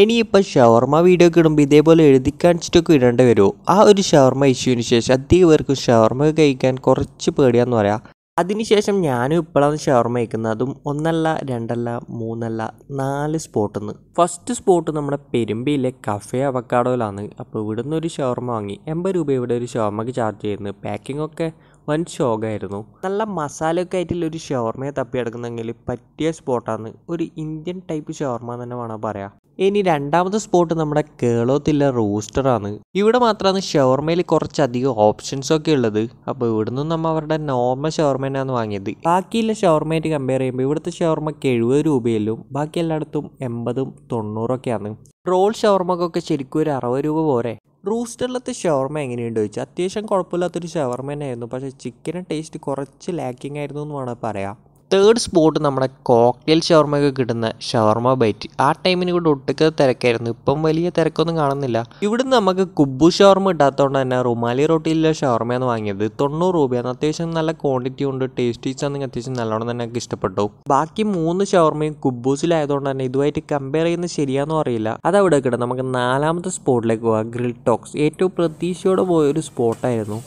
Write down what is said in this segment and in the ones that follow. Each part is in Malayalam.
ഇനിയിപ്പോൾ ഷവർമ്മ വീഡിയോ കിടുമ്പോൾ ഇതേപോലെ എഴുതി കാണിച്ചിട്ടൊക്കെ ഇടേണ്ടി വരുമോ ആ ഒരു ഷവർമ്മ ഇഷ്യൂവിന് ശേഷം അധികം പേർക്ക് ഷവർമ്മ കഴിക്കാൻ കുറച്ച് പേടിയാന്ന് പറയാം അതിനുശേഷം ഞാനും ഇപ്പോഴാണ് ഷവർമ്മ കഴിക്കുന്നത് അതും ഒന്നല്ല രണ്ടല്ല മൂന്നല്ല നാല് സ്പോട്ടിൽ നിന്ന് ഫസ്റ്റ് സ്പോട്ട് നമ്മുടെ പെരുമ്പയിലെ കഫേ അവക്കാഡോയിലാണ് അപ്പോൾ ഇവിടുന്ന് ഒരു ഷവർമ്മ വാങ്ങി എൺപത് രൂപ ഇവിടെ ഒരു ഷവർമ്മക്ക് ചാർജ് ചെയ്യുന്നത് പാക്കിംഗ് ഒക്കെ വൻ ശോകമായിരുന്നു നല്ല മസാലയൊക്കെ ആയിട്ടുള്ള ഒരു ഷവർമയെ തപ്പിയെടുക്കുന്നെങ്കിൽ പറ്റിയ സ്പോട്ടാണ് ഒരു ഇന്ത്യൻ ടൈപ്പ് ഷവർമ തന്നെ വേണം പറയാം ഇനി രണ്ടാമത്തെ സ്പോട്ട് നമ്മുടെ കേളോത്തിലെ റോസ്റ്ററാണ് ഇവിടെ മാത്രമാണ് ഷവർമയിൽ കുറച്ചധികം ഓപ്ഷൻസ് ഒക്കെ ഉള്ളത് അപ്പോൾ ഇവിടുന്ന് നമ്മൾ അവരുടെ നോർമൽ ഷവർമേനാണ് വാങ്ങിയത് ബാക്കിയുള്ള ഷവർമയായിട്ട് കമ്പയർ ചെയ്യുമ്പോൾ ഇവിടുത്തെ ഷവർമയ്ക്ക് എഴുപത് രൂപയല്ലും ബാക്കി എല്ലായിടത്തും എൺപതും തൊണ്ണൂറൊക്കെയാണ് റോൾ ഷവർമക്കൊക്കെ ശരിക്കും ഒരു അറുപത് രൂപ പോരെ റൂസ്റ്ററിലത്തെ ഷവർമ എങ്ങനെയുണ്ട് ചോദിച്ചാൽ അത്യാവശ്യം കുഴപ്പമില്ലാത്തൊരു ഷവർമ തന്നെയായിരുന്നു പക്ഷേ ചിക്കന് ടേസ്റ്റ് കുറച്ച് ലാക്കിംഗ് ആയിരുന്നു എന്ന് വേണമെങ്കിൽ പറയാം തേർഡ് സ്പോട്ട് നമ്മുടെ കോക്ടെയിൽ ഷവർമയൊക്കെ കിട്ടുന്ന ഷവർമ ബൈറ്റ് ആ ടൈമിന് കൂടെ ഒട്ടുക്ക തിരക്കായിരുന്നു ഇപ്പം വലിയ തിരക്കൊന്നും കാണുന്നില്ല ഇവിടുന്ന് നമുക്ക് കുബ്ബു ഷവർമ ഇട്ടാത്തതുകൊണ്ട് തന്നെ റുമാലി റോട്ടിയിലെ ഷവർമയാണ് വാങ്ങിയത് തൊണ്ണൂറ് രൂപയാണ് അത്യാവശ്യം നല്ല ക്വാണ്ടിറ്റി ഉണ്ട് ടേസ്റ്റീസ് ആണെങ്കിൽ അത്യാവശ്യം നല്ലോണം തന്നെ എനിക്ക് ഇഷ്ടപ്പെട്ടു ബാക്കി മൂന്ന് ഷവർമയും കുബ്ബൂസിലായതുകൊണ്ട് തന്നെ ഇതുമായിട്ട് കമ്പയർ ചെയ്യുന്നത് ശരിയാണെന്നും അറിയില്ല അതവിടെ കിട്ടും നമുക്ക് നാലാമത്തെ സ്പോട്ടിലേക്ക് പോവാം ഗ്രിൽ ടോക്സ് ഏറ്റവും പ്രതീക്ഷയോടെ പോയ ഒരു സ്പോട്ടായിരുന്നു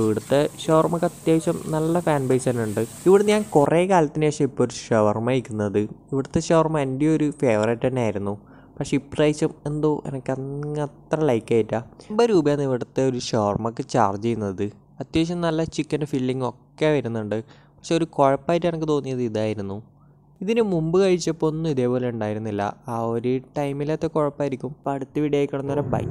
ഇവിടുത്തെ ഷവർമക്ക് അത്യാവശ്യം നല്ല ഫാൻ ബേസ് തന്നെ ഉണ്ട് ഇവിടെ ഞാൻ കുറേ കാലത്തിന് ശേഷം ഇപ്പോൾ ഒരു ഷവർമ കഴിക്കുന്നത് ഇവിടുത്തെ ഷവർമ എൻ്റെ ഒരു ഫേവറേറ്റ് തന്നെ ആയിരുന്നു പക്ഷേ ഇപ്രാവശ്യം എന്തോ എനിക്ക് അങ്ങ് അത്ര ലൈക്ക് ആയിട്ടാ അമ്പത് രൂപയാണ് ഇവിടുത്തെ ഒരു ഷവർമക്ക് ചാർജ് ചെയ്യുന്നത് അത്യാവശ്യം നല്ല ചിക്കൻ്റെ ഫില്ലിംഗ് ഒക്കെ വരുന്നുണ്ട് പക്ഷെ ഒരു കുഴപ്പമായിട്ട് എനിക്ക് തോന്നിയത് ഇതായിരുന്നു ഇതിന് മുമ്പ് കഴിച്ചപ്പോൾ ഒന്നും ഇതേപോലെ ഉണ്ടായിരുന്നില്ല ആ ഒരു ടൈമിലത്തെ കുഴപ്പമായിരിക്കും അപ്പോൾ അടുത്ത വീഡിയോ ആയിക്കൊണ്ടെന്നേരം ബൈ